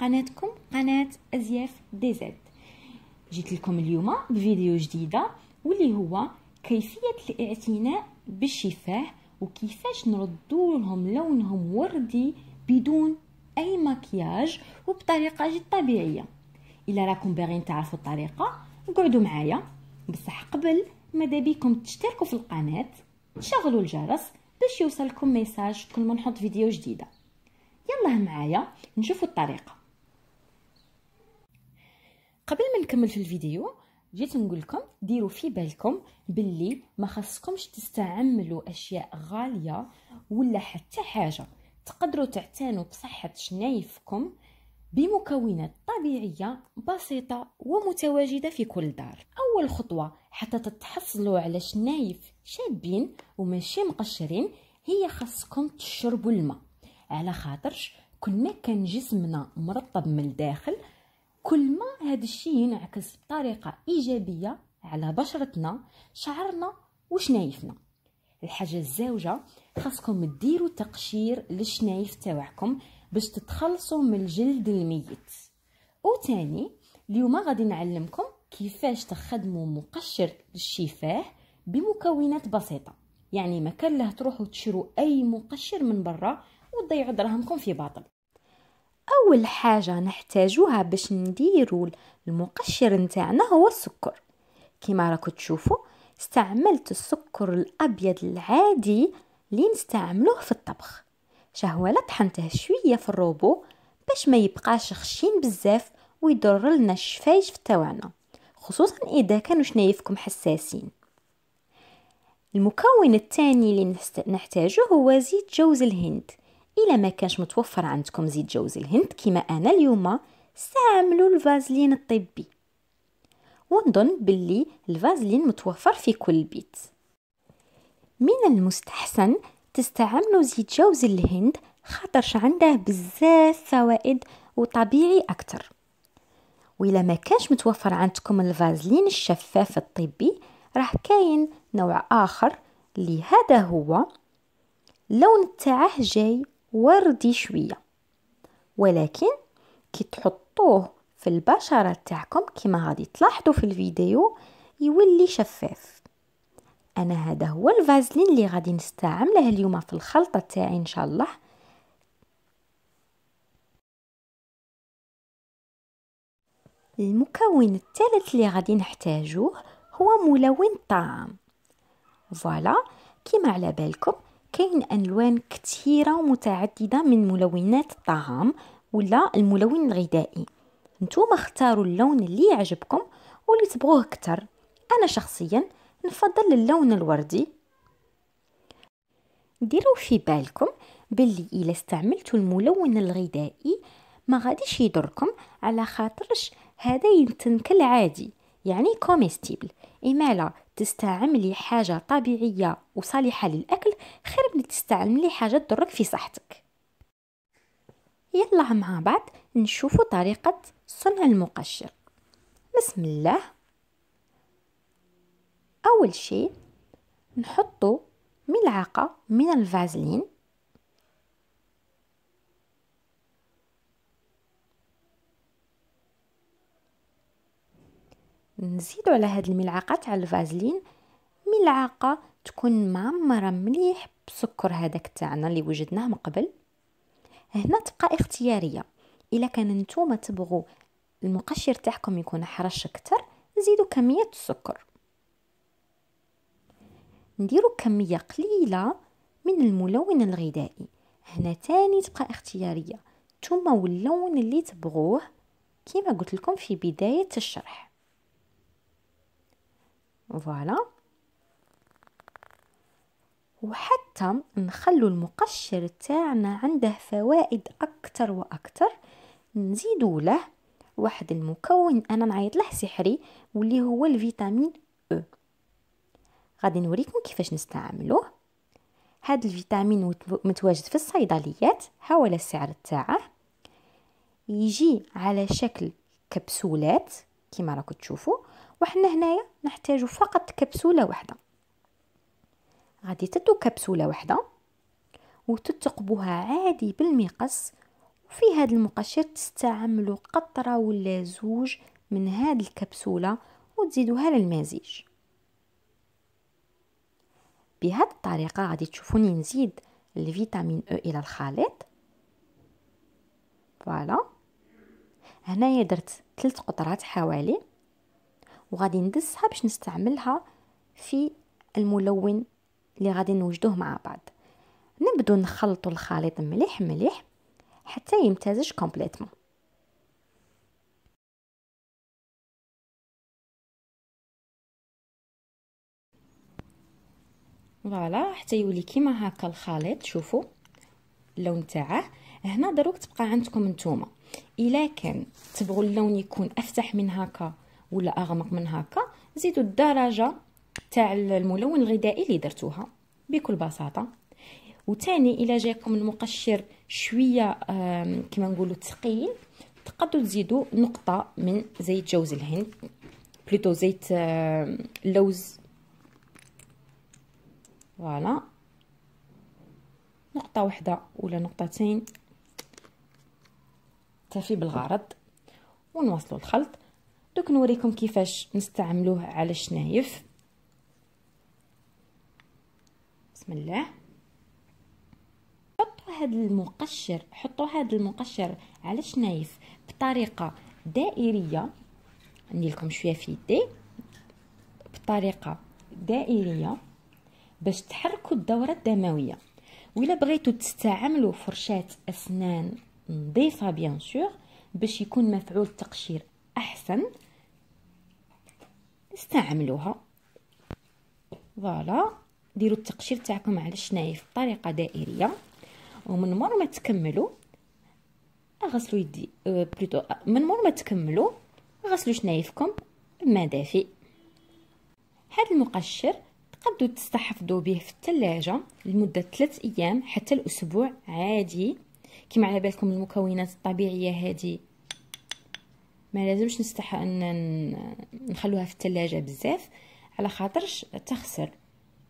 قناتكم قناة أزياف دي زد جيت لكم اليوم بفيديو جديدة واللي هو كيفية الاعتناء بالشفاه وكيفاش نردو لهم لونهم وردي بدون أي مكياج وبطريقة جد طبيعية إلا راكم باغين تعرفوا الطريقة قعدوا معايا بصح قبل ماذا بيكم تشتركوا في القناة تشغلوا الجرس باش يوصلكم ميساج كل ما نحط فيديو جديده يلا معايا نشوفوا الطريقه قبل ما نكمل في الفيديو جيت نقول لكم ديروا في بالكم باللي ما خاصكمش تستعملوا اشياء غاليه ولا حتى حاجه تقدروا تعتنوا بصحه شنايفكم بمكونات طبيعيه بسيطه ومتواجده في كل دار اول خطوه حتى تتحصلوا على شنايف شابين وماشي مقشرين هي خاصكم تشربوا الماء على خاطرش كل ما كان جسمنا مرطب من الداخل كل ما هذا الشيء ينعكس بطريقة إيجابية على بشرتنا شعرنا وشنايفنا الحاجة الزاوجة خاصكم ديروا تقشير للشنايف تاعكم باش تتخلصوا من الجلد الميت وثاني اليوم غادي نعلمكم كيفاش تخدموا مقشر للشفاه بمكونات بسيطه يعني ما كان له تروحوا تشروا اي مقشر من برا وتضيعوا دراهمكم في باطل اول حاجه نحتاجوها باش نديرو المقشر نتاعنا هو السكر كما راكم تشوفوا استعملت السكر الابيض العادي اللي نستعملوه في الطبخ شهوه طحنته شويه في الروبو باش ما يبقاش خشين بزاف ويضر لنا في تاعنا خصوصا اذا كانوا شنايفكم حساسين المكون الثاني اللي نحتاجه هو زيت جوز الهند الا ما كانش متوفر عندكم زيت جوز الهند كما انا اليوم استعملوا الفازلين الطبي ونظن باللي الفازلين متوفر في كل بيت من المستحسن تستعملوا زيت جوز الهند خاطرش عنده بزاف فوائد وطبيعي اكثر وإلا ما كانش متوفر عندكم الفازلين الشفاف الطبي راه كاين نوع اخر لهذا هو اللون تاعه جاي وردي شوية ولكن كي تحطوه في البشرة تاعكم كما غادي تلاحظوا في الفيديو يولي شفاف انا هذا هو الفازلين اللي غادي نستعمله اليوم في الخلطة تاعي ان شاء الله المكون الثالث اللي غادي نحتاجوه هو ملون الطعام فوالا كيما على بالكم كاين الوان كثيره ومتعدده من ملونات الطعام ولا الملون الغذائي نتوما اختاروا اللون اللي يعجبكم واللي تبغوه كتر انا شخصيا نفضل اللون الوردي ديروا في بالكم باللي الا استعملتوا الملون الغذائي ما غاديش يضركم على خاطرش هذا يتنكل عادي يعني كوميستيبل اما لا تستعملي حاجه طبيعيه وصالحه للاكل ملي تستعمل لي حاجه تضرك في صحتك يلا مع بعض نشوفوا طريقه صنع المقشر بسم الله اول شيء نحط ملعقه من الفازلين نزيد على هاد الملعقه تاع الفازلين ملعقه تكون معمره مليح السكر هذاك تاعنا اللي وجدناه من قبل هنا تبقى اختياريه الا كان نتوما تبغوا المقشر تاعكم يكون حرش اكثر زيدوا كميه السكر نديروا كميه قليله من الملون الغذائي هنا تاني تبقى اختياريه ثم واللون اللي تبغوه كما قلت لكم في بدايه الشرح فوالا وحتى نخلو المقشر تاعنا عنده فوائد اكتر واكتر نزيدو له واحد المكون انا نعيط له سحري واللي هو الفيتامين او e. غادي نوريكم كيفاش نستعملوه هاد الفيتامين متواجد في الصيدليات هاولا السعر تاعه يجي على شكل كبسولات كما راكم تشوفوا وحنا هنايا نحتاجو فقط كبسوله واحده غادي تدو كبسولة واحدة وتتقبوها عادي بالمقص وفي هاد المقشر تستعملوا قطرة ولا زوج من هاد الكبسولة وتزيدوها للمزيج بهاد الطريقة غادي تشوفوني نزيد الفيتامين او الى الخليط فوالا هنايا درت ثلاث قطرات حوالي وغادي ندسها باش نستعملها في الملون اللي غادي نوجدوه مع بعض نبدو نخلطو الخليط مليح مليح حتى يمتزج كومبليتمون فوالا حتى يولي كيما هكا الخليط شوفوا اللون تاعه هنا دروك تبقى عندكم نتوما الا كان تبغوا اللون يكون افتح من هكا ولا اغمق من هكا زيدوا الدرجه تاع الملون الغذائي اللي درتوها بكل بساطه وثاني الا جاكم المقشر شويه كما نقولوا ثقيل تقدروا تزيدوا نقطه من زيت جوز الهند بلوتو زيت اللوز فوالا نقطه واحده ولا نقطتين تفي بالغرض ونواصلوا الخلط دوك نوريكم كيفاش نستعملوه على الشنايف بسم الله حطوا هذا المقشر حطوا هذا المقشر على شنايف بطريقه دائريه ندير لكم شويه في يدي بطريقه دائريه باش تحركوا الدوره الدمويه ولا بغيتو تستعملوا فرشاه اسنان نظيفه بيان سور باش يكون مفعول التقشير احسن استعملوها فوالا ديروا التقشير تاعكم على الشنايف بطريقه دائريه ومن مور ما تكملوا غسلوا يدي أه بلوتو آه، من مور ما تكملوا غسلوا شنايفكم بماء دافئ هذا المقشر تقدروا تستحفظوا به في الثلاجه لمده 3 ايام حتى الاسبوع عادي كما على بالكم المكونات الطبيعيه هذه ما لازمش نستح نخلوها في الثلاجه بزاف على خاطرش تخسر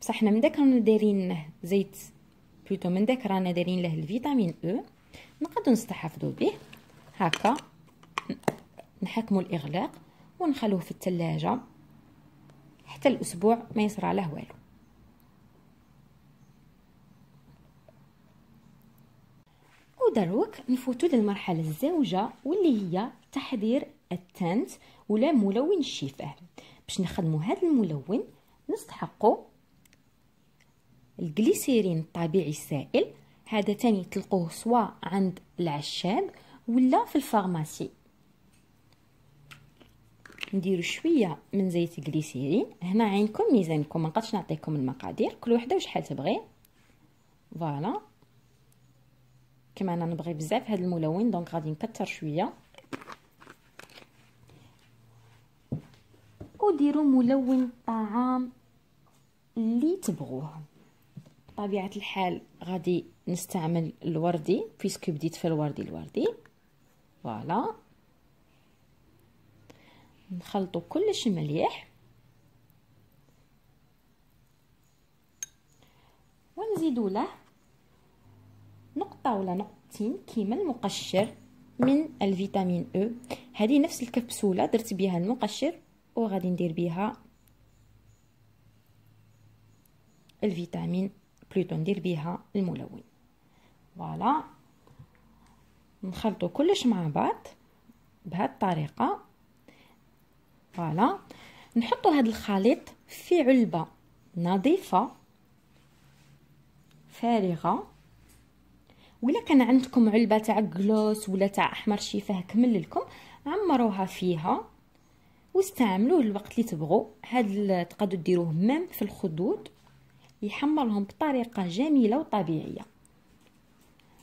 بصح حنا من داك رانا دايرين له زيت بلوتو من داك رانا دايرين له الفيتامين او e، نقدو نستحفظوا به هكا نحكموا الاغلاق ونخلوه في التلاجة حتى الاسبوع ما يصرى له والو ودروك نفوتو للمرحله الزوجه واللي هي تحضير التنت ولا ملون الشفاه باش نخدمو هذا الملون نستحقو الجليسيرين الطبيعي السائل هذا تاني تلقوه سواء عند العشاب ولا في الفارماسي نديرو شويه من زيت الجليسيرين هنا عينكم ميزانكم ما نقدرش نعطيكم المقادير كل وحده وشحال تبغي فوالا كما انا نبغي بزاف هذا الملون دونك غادي نكثر شويه وديروا ملون الطعام اللي تبغوه بطبيعه الحال غادي نستعمل الوردي بيسكو بديت في الوردي الوردي فوالا نخلطو كلش مليح ونزيدو له نقطه ولا نقطتين كيما المقشر من الفيتامين او e. هذه نفس الكبسوله درت بها المقشر وغادي ندير بها الفيتامين بلوتو ندير بيها الملون فوالا نخلطو كلش مع بعض بهاد الطريقه فوالا نحطو هاد الخليط في علبه نظيفه فارغه ولا كان عندكم علبه تاع كلوس ولا تاع احمر شفاه كمل لكم عمروها فيها واستعملوه الوقت اللي تبغوا هاد تقدروا ديروه مام في الخدود يحمرهم بطريقه جميله وطبيعيه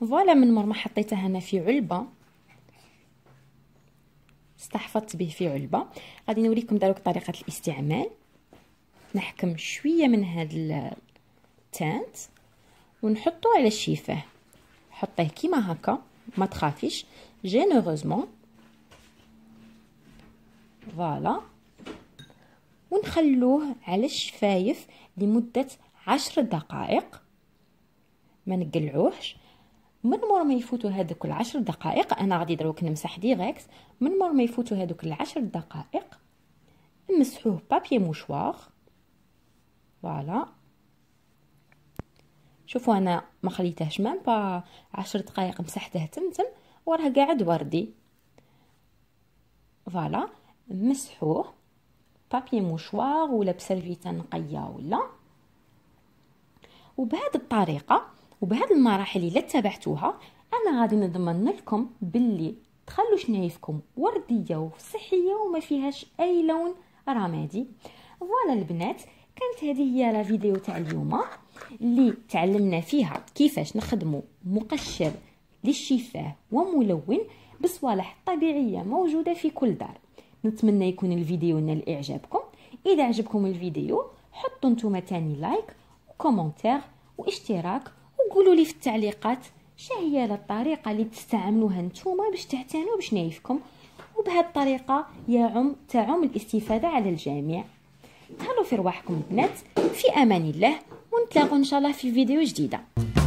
فوالا من مر ما حطيته هنا في علبه استحفظت به في علبه غادي نوريكم دروك طريقه الاستعمال نحكم شويه من هاد التانت ونحطه على الشفاه حطيه كيما هكا ما تخافيش جينيروزمون فوالا ونخلوه على الشفايف لمده عشر دقائق ما نقلعوهش من مور ما يفوتوا هذوك العشر دقائق انا غادي دروك نمسح ديريكت من مور ما يفوتوا هذوك العشر دقائق نمسحوه بابي موشوار فوالا شوفوا انا ما خليتهش مام با عشر دقائق مسحته تمتم وراه قاعد وردي فوالا مسحوه بابي موشوار ولا بسيرفيتا نقيه ولا وبهذه الطريقه وبهذه المراحل اللي اتبعتوها انا غادي نضمن لكم باللي تخلوش نعيفكم ورديه وصحيه وما فيهاش اي لون رمادي فوالا البنات كانت هذه هي لا فيديو تاع اليوم اللي تعلمنا فيها كيفاش نخدموا مقشر للشفاه وملون بصوالح طبيعيه موجوده في كل دار نتمنى يكون الفيديو نال اعجابكم اذا عجبكم الفيديو حطوا نتوما تاني لايك كومنتير واشتراك وقولوا لي في التعليقات شهي الطريقة اللي تستعملوها نتوما باش تعتنوا بشنايفكم وبهذه الطريقة يعم تعم الاستفادة على الجميع تهلوا في رواحكم البنات في امان الله ونتلاقوا ان شاء الله في فيديو جديده